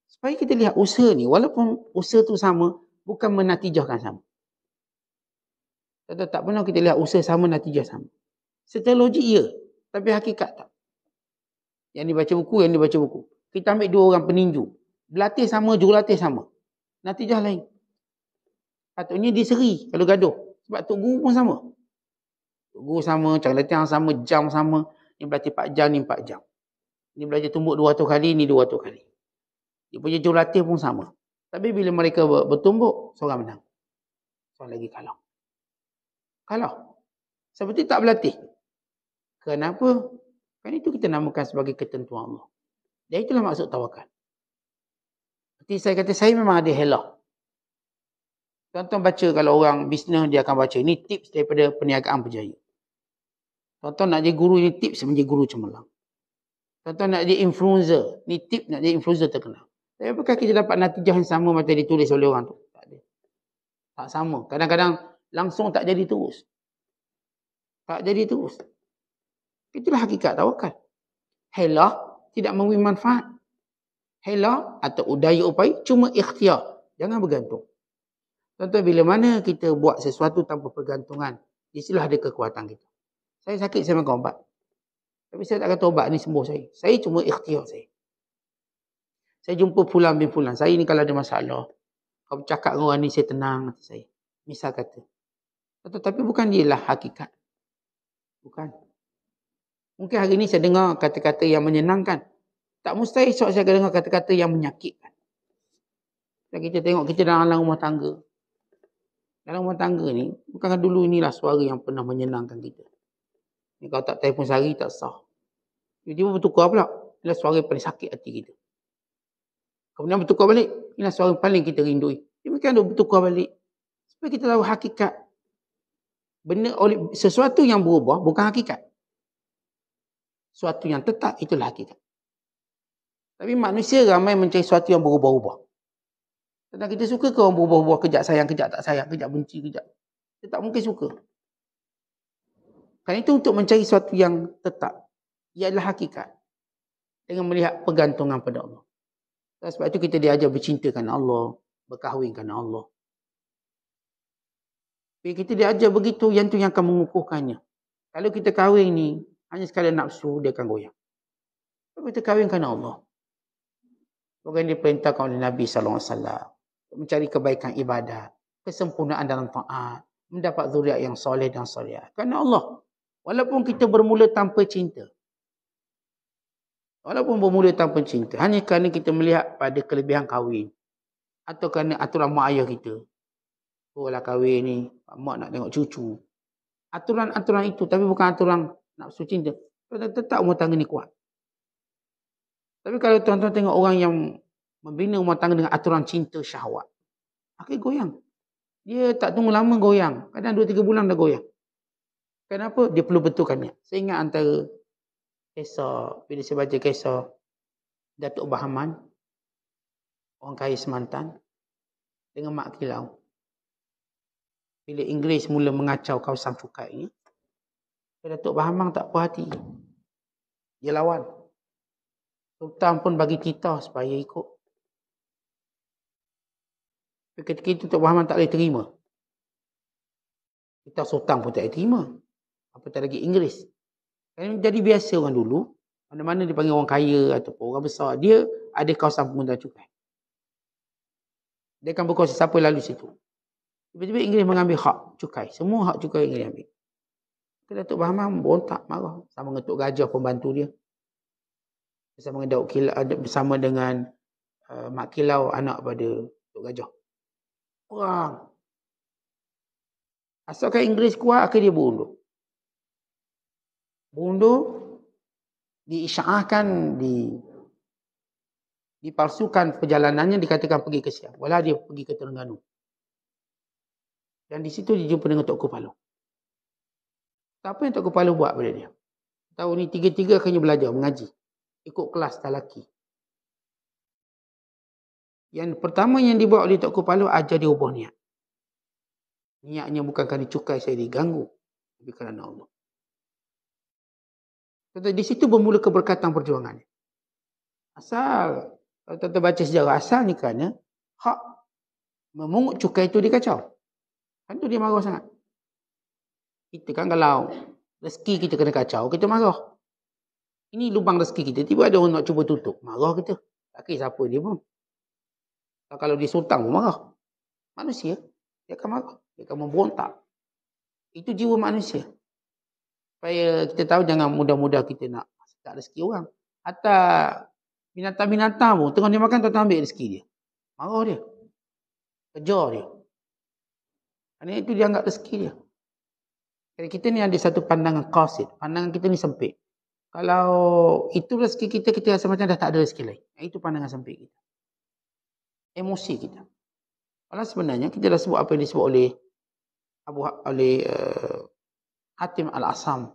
Supaya kita lihat usaha ni, walaupun usaha tu sama, bukan menatijahkan sama. Tentu tak pernah kita lihat usaha sama, natijah sama. Secara logik ya, tapi hakikat tak. Yang ni baca buku, yang ni baca buku. Kita ambil dua orang peninju. Berlatih sama, jurulatih sama. Natijah lain. Patutnya dia seri kalau gaduh. Sebab Tok Guru pun sama. Tok Guru sama, cara latihan sama, jam sama. Ni berlatih 4 jam, ni 4 jam. Ni belajar tumbuk 200 kali, ni 200 kali. Dia punya jurulatih pun sama. Tapi bila mereka bertumbuk, seorang menang. Seorang lagi kalah. Kalah. Seperti tak berlatih. Kenapa? Kan itu kita namakan sebagai ketentuan Allah. Dan itulah maksud tawakal. Jadi saya kata saya memang ada helah. Tuan-tuan baca kalau orang bisnes dia akan baca. Ini tips daripada perniagaan berjaya. Tuan-tuan nak jadi guru ini tips menjadi guru cemerlang. Tuan-tuan nak jadi influencer. Ini tip nak jadi influencer terkenal. Tapi apakah kita dapat natijah yang sama macam ditulis oleh orang tu? Tak ada. Tak sama. Kadang-kadang langsung tak jadi terus. Tak jadi terus. Itulah hakikat tawakal. Helah tidak memberi manfaat. Helah atau udaya upaya cuma ikhtiar. Jangan bergantung. Contoh bila mana kita buat sesuatu tanpa pergantungan. Di situ ada kekuatan kita. Saya sakit saya makan ubat. Tapi saya tak kata ubat ni sembuh saya. Saya cuma ikhtiar saya. Saya jumpa pulang bin pulang. Saya ni kalau ada masalah. Kalau cakap dengan orang ni saya tenang. Saya. Misal kata. Tetapi bukan dia lah hakikat. Bukan. Mungkin hari ini saya dengar kata-kata yang menyenangkan. Tak mustahil esok saya akan dengar kata-kata yang menyakitkan. Dan kita tengok kita dalam alam rumah tangga. Dalam rumah tangga ni, bukan dulu inilah suara yang pernah menyenangkan kita. Ni kalau tak telefon sehari, tak sah. Tiba-tiba bertukar pula. Inilah suara yang paling sakit hati kita. Kemudian bertukar balik. Inilah suara yang paling kita rindui. Demikian dia bertukar balik. Supaya kita tahu hakikat. Benda oleh sesuatu yang berubah bukan hakikat suatu yang tetap itulah hakikat. Tapi manusia ramai mencari suatu yang berubah-ubah. Kadang kita suka ke orang berubah-ubah kejap sayang, kejap tak sayang, kejap benci, kejap. Kita tak mungkin suka. Kan itu untuk mencari suatu yang tetap. Ia adalah hakikat. Dengan melihat pergantungan pada Allah. Dan sebab itu kita diajar bercintakan Allah, berkahwin berkahwinkan Allah. Tapi kita diajar begitu, yang tu yang akan mengukuhkannya. Kalau kita kahwin ni, hanya sekali nafsu dia akan goyang. Tapi kita kahwinkan Allah. Bukan diperintahkan oleh Nabi sallallahu alaihi wasallam mencari kebaikan ibadah, kesempurnaan dalam taat, mendapat zuriat yang soleh dan soleh. Karena Allah. Walaupun kita bermula tanpa cinta. Walaupun bermula tanpa cinta. Hanya kerana kita melihat pada kelebihan kahwin. Atau kerana aturan mak ayah kita. Oh lah kahwin ni. Mak nak tengok cucu. Aturan-aturan itu. Tapi bukan aturan nak cinta. Tuan-tuan tetap rumah tangga ni kuat. Tapi kalau tuan-tuan tengok orang yang membina rumah tangga dengan aturan cinta syahwat. Akhir goyang. Dia tak tunggu lama goyang. Kadang dua tiga bulan dah goyang. Kenapa? Dia perlu betulkan niat. Saya ingat antara kisah, bila saya baca kisah Datuk Bahaman, orang kaya semantan, dengan Mak Kilau. Bila Inggeris mula mengacau kawasan cukai ini, Datuk Bahamang tak puas hati. Dia lawan. Sultan pun bagi kita supaya ikut. Tapi ketika itu Datuk Bahamang tak boleh terima. Kita Sultan pun tak boleh terima. tak lagi Inggeris. Kerana jadi biasa orang dulu. Mana-mana dia panggil orang kaya ataupun orang besar. Dia ada kawasan pemuda cukai. Dia akan berkawasan siapa lalu situ. Tiba-tiba Inggeris mengambil hak cukai. Semua hak cukai Inggeris ambil. Ke Datuk Bahamah membontak marah sama dengan Tok Gajah pembantu dia. Bersama dengan Daud Kilau, bersama dengan uh, Mak Kilau anak pada Tok Gajah. Perang. Asalkan Inggeris kuat, akhirnya dia berunduh. Berunduh, diisyaahkan, di, dipalsukan perjalanannya, dikatakan pergi ke Siam. Walau dia pergi ke Terengganu. Dan di situ dia jumpa dengan Tok Kupalong. Tak apa yang Tok Kepala buat pada dia. Tahun ni tiga-tiga akhirnya belajar mengaji. Ikut kelas talaki. Yang pertama yang dibuat oleh Tok Kepala ajar dia ubah niat. Niatnya bukan kerana cukai saya diganggu. Tapi kerana Allah. Tentu di situ bermula keberkatan perjuangan. Asal, kalau tuan baca sejarah, asal ni kerana hak memungut cukai itu dikacau. Kan tu dia marah sangat. Kita kan kalau rezeki kita kena kacau, kita marah. Ini lubang rezeki kita. Tiba ada orang nak cuba tutup. Marah kita. Tak kisah apa dia pun. Kalau dia sultan pun marah. Manusia. Dia akan marah. Dia akan memberontak. Itu jiwa manusia. Supaya kita tahu jangan mudah-mudah kita nak sekat rezeki orang. Atau binatang-binatang pun. Tengah dia makan, tak ambil rezeki dia. Marah dia. Kejar dia. Ini itu dia anggap rezeki dia. Kerana kita ni ada satu pandangan kausit. Pandangan kita ni sempit. Kalau itu rezeki kita, kita rasa macam dah tak ada rezeki lain. Itu pandangan sempit kita. Emosi kita. Kalau sebenarnya kita dah sebut apa yang disebut oleh Abu ha-, oleh uh, Hatim Al-Asam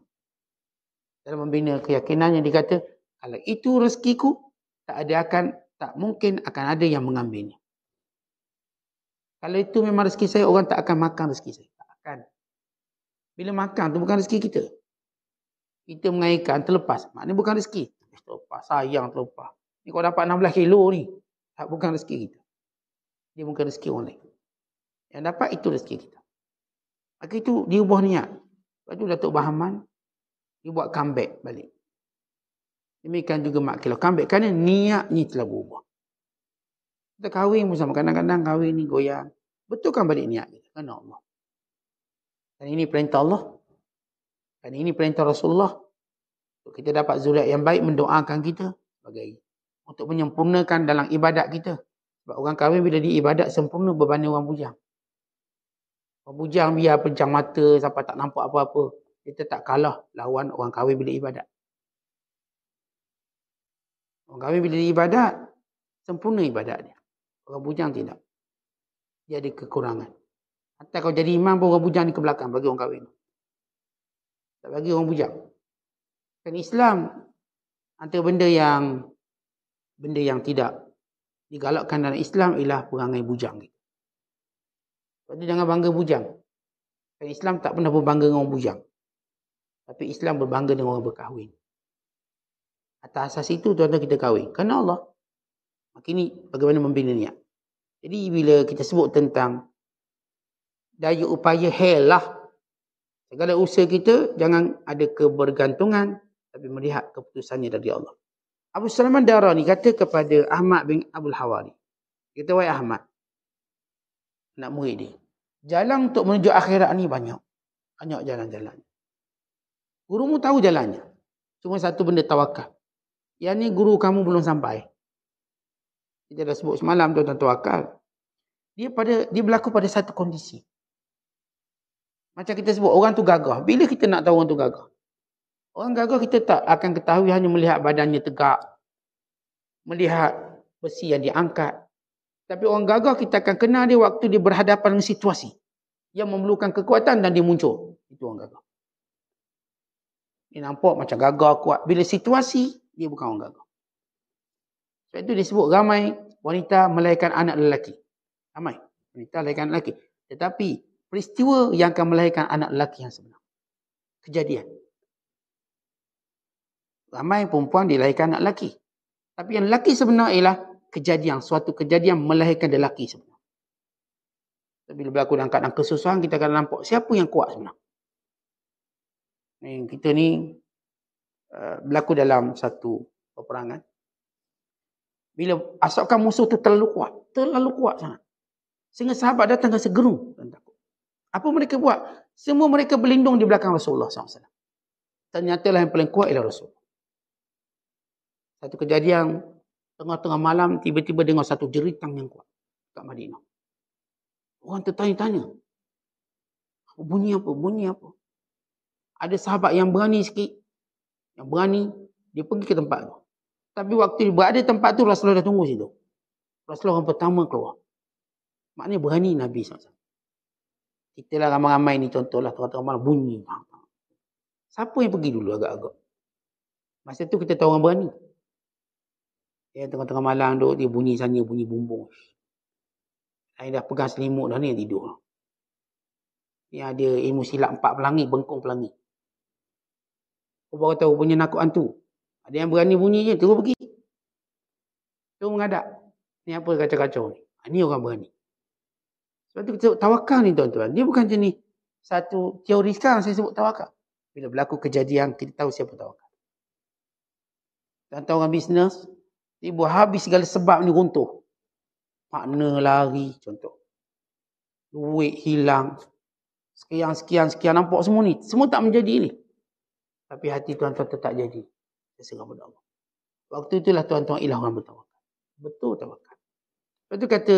dalam membina keyakinannya dia kata kalau itu rezekiku tak ada akan tak mungkin akan ada yang mengambilnya. Kalau itu memang rezeki saya orang tak akan makan rezeki saya. Tak akan. Bila makan tu bukan rezeki kita. Kita mengaikan terlepas. Maknanya bukan rezeki. Terlepas. Sayang terlepas. Ni kau dapat 16 kilo ni. Tak bukan rezeki kita. Dia bukan rezeki orang lain. Yang dapat itu rezeki kita. Maka itu diubah niat. Lepas tu Datuk Bahaman. Dia buat comeback balik. Demikian juga Mak Kilau. Comeback. Kerana niat ni telah berubah. Kita kahwin pun sama. Kadang-kadang kahwin ni goyang. Betulkan balik niat ni. Kerana Allah. Dan ini perintah Allah. Dan ini perintah Rasulullah. Untuk kita dapat zuriat yang baik mendoakan kita. Sebagai untuk menyempurnakan dalam ibadat kita. Sebab orang kahwin bila diibadat sempurna berbanding orang bujang. Orang bujang biar pencang mata sampai tak nampak apa-apa. Kita tak kalah lawan orang kahwin bila ibadat. Orang kahwin bila diibadat, sempurna ibadat dia. Orang bujang tidak. Dia ada kekurangan. Hantar kau jadi imam pun orang bujang ni ke belakang bagi orang kahwin. Tak bagi orang bujang. Kan Islam antara benda yang benda yang tidak digalakkan dalam Islam ialah perangai bujang. Sebab tu jangan bangga bujang. Kan Islam tak pernah berbangga dengan orang bujang. Tapi Islam berbangga dengan orang berkahwin. Atas asas itu tuan-tuan kita kahwin. Kerana Allah. Makini bagaimana membina niat. Jadi bila kita sebut tentang daya upaya helah. Segala usaha kita jangan ada kebergantungan tapi melihat keputusannya dari Allah. Abu Salman ni kata kepada Ahmad bin Abdul Hawari. Kita wahai Ahmad. Nak murid dia. Jalan untuk menuju akhirat ni banyak. Banyak jalan-jalan. Gurumu tahu jalannya. Cuma satu benda tawakal. Yang ni guru kamu belum sampai. Kita dah sebut semalam tu tentang tawakal. Dia pada dia berlaku pada satu kondisi. Macam kita sebut orang tu gagah. Bila kita nak tahu orang tu gagah? Orang gagah kita tak akan ketahui hanya melihat badannya tegak. Melihat besi yang diangkat. Tapi orang gagah kita akan kenal dia waktu dia berhadapan dengan situasi. Yang memerlukan kekuatan dan dia muncul. Itu orang gagah. Dia nampak macam gagah kuat. Bila situasi, dia bukan orang gagah. Sebab itu disebut ramai wanita melahirkan anak lelaki. Ramai wanita melahirkan lelaki. Tetapi peristiwa yang akan melahirkan anak lelaki yang sebenar. Kejadian. Ramai perempuan dilahirkan anak lelaki. Tapi yang lelaki sebenar ialah kejadian. Suatu kejadian melahirkan lelaki sebenar. Tapi bila berlaku dalam keadaan kesusahan, kita akan nampak siapa yang kuat sebenar. Ni, kita ni eh, berlaku dalam satu peperangan. Bila asalkan musuh tu terlalu kuat. Terlalu kuat sangat. Sehingga sahabat datang rasa gerung dan takut. Apa mereka buat? Semua mereka berlindung di belakang Rasulullah SAW. Ternyatalah yang paling kuat ialah Rasul. Satu kejadian, tengah-tengah malam, tiba-tiba dengar satu jeritang yang kuat kat Madinah. Orang tertanya-tanya. apa Bunyi apa? Bunyi apa? Ada sahabat yang berani sikit. Yang berani, dia pergi ke tempat tu. Tapi waktu dia berada tempat tu, Rasulullah dah tunggu situ. Rasulullah orang pertama keluar. Maknanya berani Nabi SAW. Kita lah ramai-ramai ni contohlah tengah-tengah malam bunyi. Siapa yang pergi dulu agak-agak? Masa tu kita tahu orang berani. Ya, tengah-tengah malam tu, dia bunyi sana, bunyi bumbung. Saya dah pegang selimut dah ni yang tidur. Ni ada ilmu silap empat pelangi, bengkung pelangi. Kau baru tahu punya nakuan tu. Ada yang berani bunyi je, terus pergi. Terus mengadap. Ni apa kacau-kacau ni? Ini ha, orang berani. Sebab tu kita sebut tawakal ni tuan-tuan. Dia bukan jenis satu teori sekarang saya sebut tawakal. Bila berlaku kejadian, kita tahu siapa tawakal. Tuan-tuan orang bisnes, tiba habis segala sebab ni runtuh. Partner lari, contoh. Duit hilang. Sekian-sekian-sekian nampak semua ni. Semua tak menjadi ni. Tapi hati tuan-tuan tetap jadi. Terserah pada Allah. Waktu itulah tuan-tuan ilah orang bertawakal. Betul tawakal. Lepas tu kata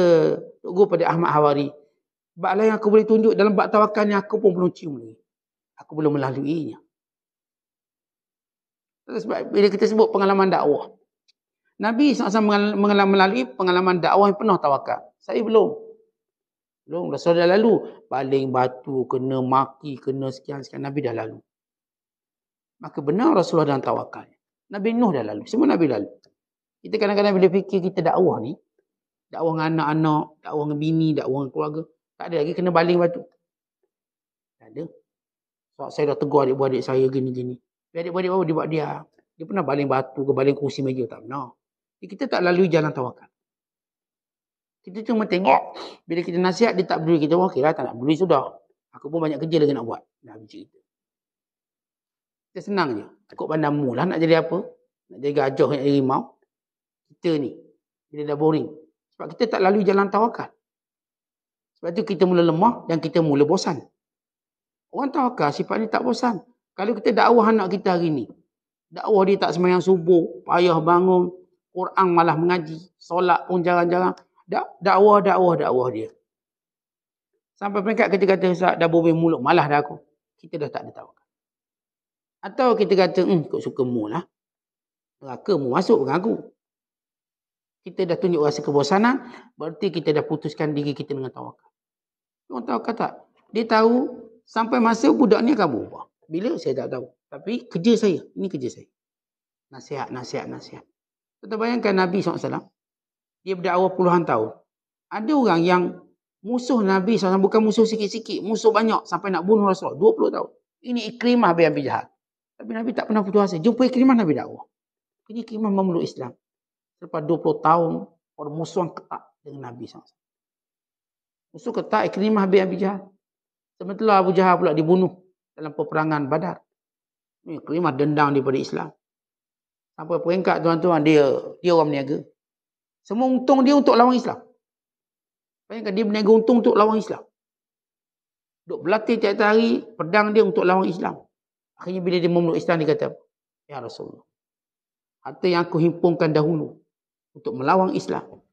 Tok Guru pada Ahmad Hawari, Bab lain aku boleh tunjuk dalam bak bab tawakalnya aku pun belum cium lagi. Aku belum melaluinya. Sebab bila kita sebut pengalaman dakwah. Nabi mengalami melalui pengalaman dakwah yang penuh tawakal. Saya belum. Belum. Rasul dah lalu. Paling batu, kena maki, kena sekian-sekian. Nabi dah lalu. Maka benar Rasulullah dalam tawakal. Nabi Nuh dah lalu. Semua Nabi lalu. Kita kadang-kadang bila fikir kita dakwah ni. Dakwah dengan anak-anak. Dakwah dengan bini. Dakwah dengan keluarga. Tak ada lagi kena baling batu. Tak ada. Sebab saya dah tegur adik-beradik saya gini-gini. Tapi adik-beradik bawa dia buat dia. Dia pernah baling batu ke baling kursi meja. Tak pernah. Jadi kita tak lalui jalan tawakal. Kita cuma tengok. Bila kita nasihat, dia tak berdiri. Kita pun okey lah, Tak nak berdiri sudah. Aku pun banyak kerja lagi nak buat. Dah habis cerita. Kita senang je. Takut pandamu lah nak jadi apa. Nak jadi gajah, nak jadi rimau. Kita ni. Bila dah boring. Sebab kita tak lalui jalan tawakal. Sebab tu kita mula lemah dan kita mula bosan. Orang tahukah sifat ni tak bosan? Kalau kita dakwah anak kita hari ni, dakwah dia tak semayang subuh, payah bangun, Quran malah mengaji, solat pun jarang-jarang. Da dakwah, dakwah, dakwah dia. Sampai peringkat kita kata, dah bobe mulut, malah dah aku. Kita dah tak ada tawakal. Atau kita kata, hmm, kau suka mu lah. Raka mu masuk dengan aku. Kita dah tunjuk rasa kebosanan, berarti kita dah putuskan diri kita dengan tawakal. Tuan tahu kata tak? Dia tahu sampai masa budak ni akan berubah. Bila saya tak tahu. Tapi kerja saya. Ini kerja saya. Nasihat, nasihat, nasihat. Tuan bayangkan Nabi SAW. Dia berdakwah puluhan tahun. Ada orang yang musuh Nabi SAW. Bukan musuh sikit-sikit. Musuh banyak sampai nak bunuh Rasulullah. 20 tahun. Ini ikrimah Nabi jahat. Tapi Nabi tak pernah putus asa. Jumpa ikrimah Nabi dakwah. Ini ikrimah memeluk Islam. Selepas 20 tahun, orang musuh yang ketat dengan Nabi SAW. Musuh kata Ikrimah bin Abi Jahal. Sementara Abu Jahal pula dibunuh dalam peperangan Badar. Ini Ikrimah dendam daripada Islam. Apa peringkat tuan-tuan dia dia orang berniaga. Semua untung dia untuk lawan Islam. Bayangkan dia berniaga untung untuk lawan Islam. Duk berlatih tiap hari pedang dia untuk lawan Islam. Akhirnya bila dia memeluk Islam dia kata, Ya Rasulullah. Harta yang aku himpungkan dahulu untuk melawan Islam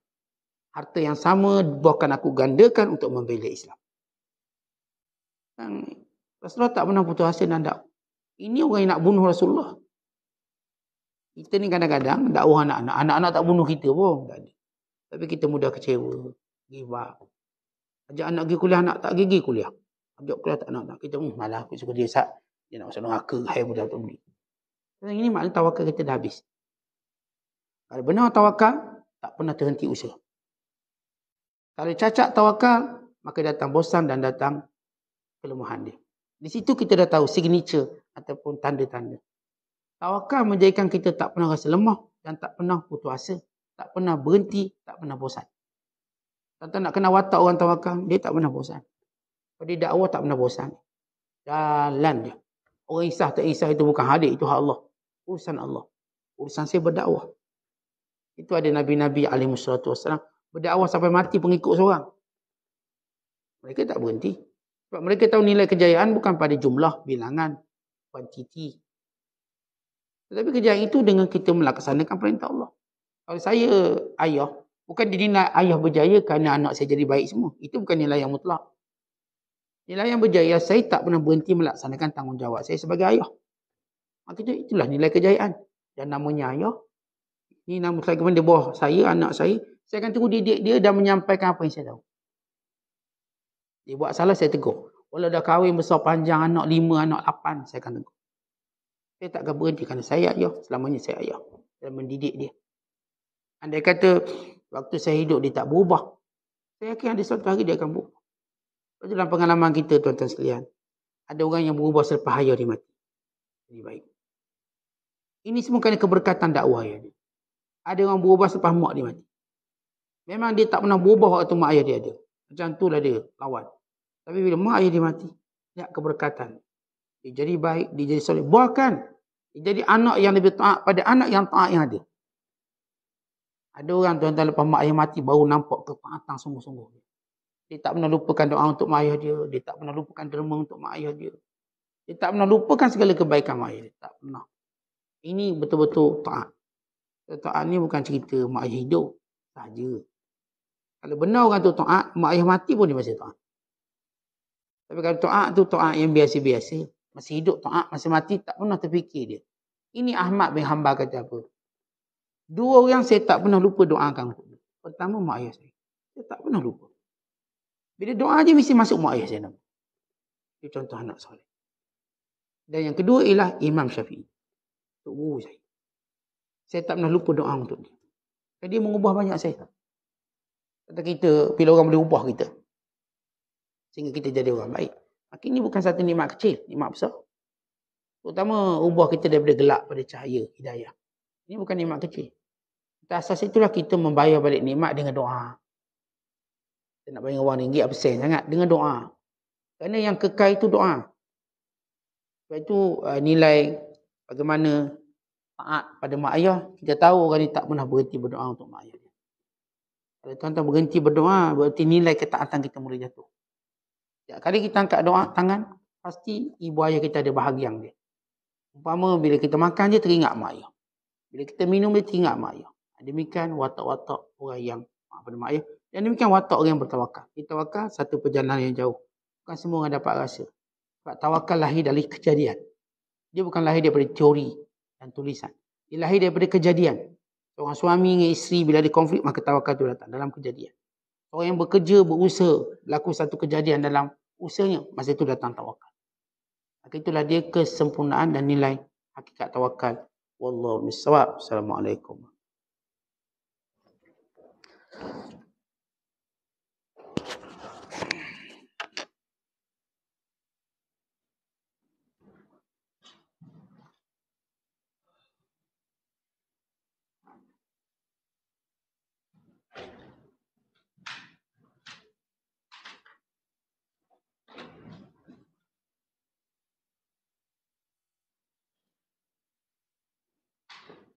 harta yang sama bahkan aku gandakan untuk membela Islam. Dan Rasulullah tak pernah putus asa dan dak. Ini orang yang nak bunuh Rasulullah. Kita ni kadang-kadang dakwah anak-anak. Anak-anak tak bunuh kita pun. Tak ada. Tapi kita mudah kecewa. Give up. Ajak anak pergi kuliah, anak tak pergi, kuliah. Ajak kuliah tak nak. nak. Kita pun hmm, malah. Aku suka dia sak. Dia nak masuk neraka. Hai budak tak boleh. Sekarang ini maknanya tawakal kita dah habis. Kalau benar tawakal, tak pernah terhenti usaha. Kalau cacat tawakal, maka datang bosan dan datang kelemahan dia. Di situ kita dah tahu signature ataupun tanda-tanda. Tawakal menjadikan kita tak pernah rasa lemah dan tak pernah putus asa. Tak pernah berhenti, tak pernah bosan. Tentang nak kena watak orang tawakal, dia tak pernah bosan. Jadi dakwah tak pernah bosan. Jalan dia. Orang isah tak isah itu bukan hadir, itu hak Allah. Urusan Allah. Urusan saya berdakwah. Itu ada Nabi-Nabi alaihi wassalatu wassalam berdakwah sampai mati pengikut seorang. Mereka tak berhenti. Sebab mereka tahu nilai kejayaan bukan pada jumlah, bilangan, kuantiti. Tetapi kejayaan itu dengan kita melaksanakan perintah Allah. Kalau saya ayah, bukan dinilai ayah berjaya kerana anak saya jadi baik semua. Itu bukan nilai yang mutlak. Nilai yang berjaya, saya tak pernah berhenti melaksanakan tanggungjawab saya sebagai ayah. Maksudnya itulah nilai kejayaan. Dan namanya ayah, ini nama saya kepada bawah saya, anak saya, saya akan tunggu didik dia dan menyampaikan apa yang saya tahu. Dia buat salah, saya tegur. Walau dah kahwin besar panjang, anak lima, anak lapan, saya akan tegur. Saya tak akan berhenti kerana saya ayah. Selamanya saya ayah. Dan mendidik dia. Andai kata, waktu saya hidup dia tak berubah. Saya yakin ada suatu hari dia akan berubah. Itu dalam pengalaman kita, tuan-tuan sekalian. Ada orang yang berubah selepas hayah dia mati. lebih baik. Ini semua kerana keberkatan dakwah ya. Ada orang berubah selepas mak dia mati. Memang dia tak pernah berubah waktu mak ayah dia ada. Macam itulah dia lawan. Tapi bila mak ayah dia mati, dia keberkatan. Dia jadi baik, dia jadi soleh. Bahkan, dia jadi anak yang lebih taat pada anak yang taat yang ada. Ada orang tuan-tuan lepas mak ayah mati, baru nampak kepaatan sungguh-sungguh. Dia tak pernah lupakan doa untuk mak ayah dia. Dia tak pernah lupakan derma untuk mak ayah dia. Dia tak pernah lupakan segala kebaikan mak ayah dia. Tak pernah. Ini betul-betul taat. Taat ni bukan cerita mak ayah hidup. Sahaja. Kalau benar orang tu taat, mak ayah mati pun dia masih taat. Tapi kalau taat tu taat yang biasa-biasa, masih hidup taat, masih mati, tak pernah terfikir dia. Ini Ahmad bin Hamba kata apa? Dua orang saya tak pernah lupa doakan. Pertama, mak ayah saya. Saya tak pernah lupa. Bila doa dia mesti masuk mak ayah saya nama. Itu contoh anak soleh. Dan yang kedua ialah Imam Syafi'i. Untuk guru saya. Saya tak pernah lupa doa untuk dia. Jadi mengubah banyak saya. Kata kita, bila orang boleh ubah kita. Sehingga kita jadi orang baik. Maka ini bukan satu nikmat kecil, nikmat besar. Terutama ubah kita daripada gelap pada cahaya, hidayah. Ini bukan nikmat kecil. Kita asas itulah kita membayar balik nikmat dengan doa. Kita nak bayar wang ringgit apa sen sangat. Dengan doa. Kerana yang kekal itu doa. Sebab itu eh, nilai bagaimana taat pada mak ayah. Kita tahu orang ini tak pernah berhenti berdoa untuk mak ayah. Kalau eh, tuan-tuan berhenti berdoa, berarti nilai ketaatan kita mula jatuh. Setiap kali kita angkat doa tangan, pasti ibu ayah kita ada bahagian dia. Umpama bila kita makan dia teringat mak ayah. Bila kita minum dia teringat mak ayah. Demikian watak-watak orang yang apa ah, nama? ayah. Dan demikian watak orang yang bertawakal. Kita wakal satu perjalanan yang jauh. Bukan semua orang dapat rasa. Sebab tawakal lahir dari kejadian. Dia bukan lahir daripada teori dan tulisan. Dia lahir daripada kejadian. Seorang suami dengan isteri bila ada konflik maka tawakal tu datang dalam kejadian. Orang yang bekerja, berusaha, laku satu kejadian dalam usahanya, masa itu datang tawakal. Maka itulah dia kesempurnaan dan nilai hakikat tawakal. Wallahu misawab. Assalamualaikum.